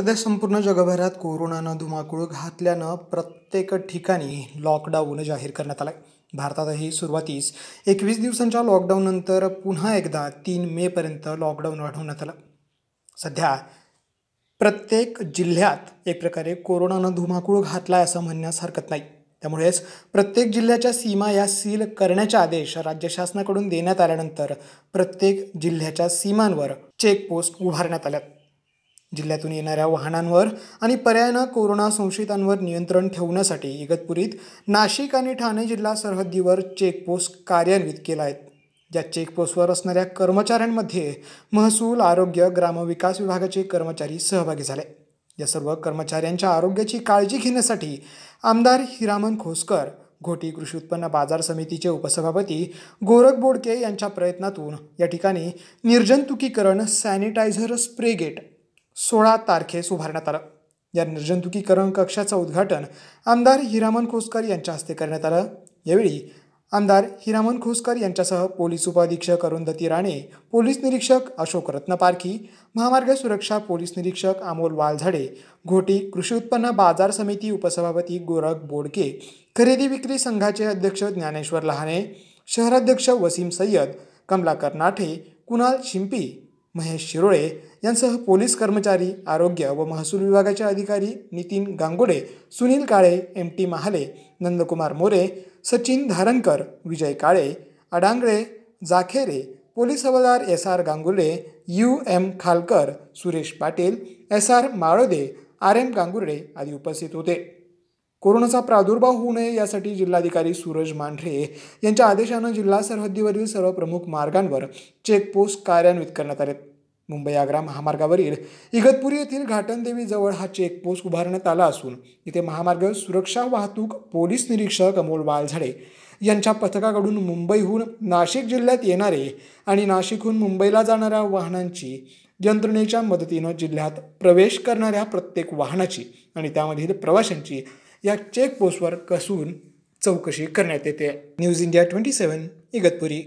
सध्या संपूर्ण जगभरात कोरोनानं धुमाकूळ घातल्यानं प्रत्येक ठिकाणी लॉकडाऊन जाहीर करण्यात आला आहे भारतातही सुरुवातीस एकवीस दिवसांच्या लॉकडाऊननंतर पुन्हा एकदा तीन मेपर्यंत लॉकडाऊन वाढवण्यात आलं सध्या प्रत्येक जिल्ह्यात एक प्रकारे कोरोनानं धुमाकूळ घातला आहे असं म्हणण्यास हरकत नाही त्यामुळेच प्रत्येक जिल्ह्याच्या सीमा या सील करण्याचे आदेश राज्य शासनाकडून देण्यात आल्यानंतर प्रत्येक जिल्ह्याच्या सीमांवर चेकपोस्ट उभारण्यात आल्यात जिल्ह्यातून येणाऱ्या वाहनांवर आणि पर्यायानं कोरोना संशयितांवर नियंत्रण ठेवण्यासाठी इगतपुरीत नाशिक आणि ठाणे जिल्हा सरहद्दीवर चेकपोस्ट कार्यान्वित केला आहे या चेकपोस्टवर असणाऱ्या कर्मचाऱ्यांमध्ये महसूल आरोग्य ग्रामविकास विभागाचे कर्मचारी सहभागी झाले या सर्व कर्मचाऱ्यांच्या आरोग्याची काळजी घेण्यासाठी आमदार हिरामन खोसकर घोटी कृषी उत्पन्न बाजार समितीचे उपसभापती गोरख बोडके यांच्या प्रयत्नातून या ठिकाणी निर्जंतुकीकरण सॅनिटायझर स्प्रे गेट सोळा तारखेस उभारण्यात आलं या निर्जंतुकीकरण कक्षाचं उद्घाटन आमदार हिरामन खोसकर यांच्या हस्ते करण्यात आलं यावेळी आमदार हिरामन खोसकर यांच्यासह पोलीस उपाधीक्षक अरुंधती राणे पोलीस निरीक्षक अशोक रत्नपारखी महामार्ग सुरक्षा पोलीस निरीक्षक अमोल वालझाडे घोटी कृषी उत्पन्न बाजार समिती उपसभापती गोरख बोडके खरेदी विक्री संघाचे अध्यक्ष ज्ञानेश्वर लहाने शहराध्यक्ष वसीम सय्यद कमलाकर नाठे कुणाल शिंपी महेश शिरोळे यांसह पोलीस कर्मचारी आरोग्य व महसूल विभागाचे अधिकारी Nitin Gangude Sunil Kale M T Mahale Nandkumar More Sachin Dharankar Vijay Kale Adangale Jakhere police हवालदार S R Gangurde U M Khalkar Suresh Patil S R Malode R M Gangurde आदी उपस्थित होते कोरोनाचा प्रादुर्भाव होऊ नये यासाठी जिल्हाधिकारी सूरज मांढरे यांच्या आदेशानं जिल्हा सरहद्दीवरील सर्व प्रमुख मार्गांवर चेकपोस्ट कार्यान्वित करण्यात आले मुंबई आग्रा महामार्गावरील इगतपुरी येथील घाटनदेवी जवळ हा चेकपोस्ट उभारण्यात आला असून इथे महामार्ग सुरक्षा वाहतूक पोलीस निरीक्षक अमोल वालझडे यांच्या पथकाकडून मुंबईहून नाशिक जिल्ह्यात येणारे आणि नाशिकहून मुंबईला जाणाऱ्या वाहनांची यंत्रणेच्या मदतीनं जिल्ह्यात प्रवेश करणाऱ्या प्रत्येक वाहनाची आणि त्यामधील प्रवाशांची या चेक चेकपोस्टवर कसून चौकशी करण्यात येते news India twenty seven Igatpuri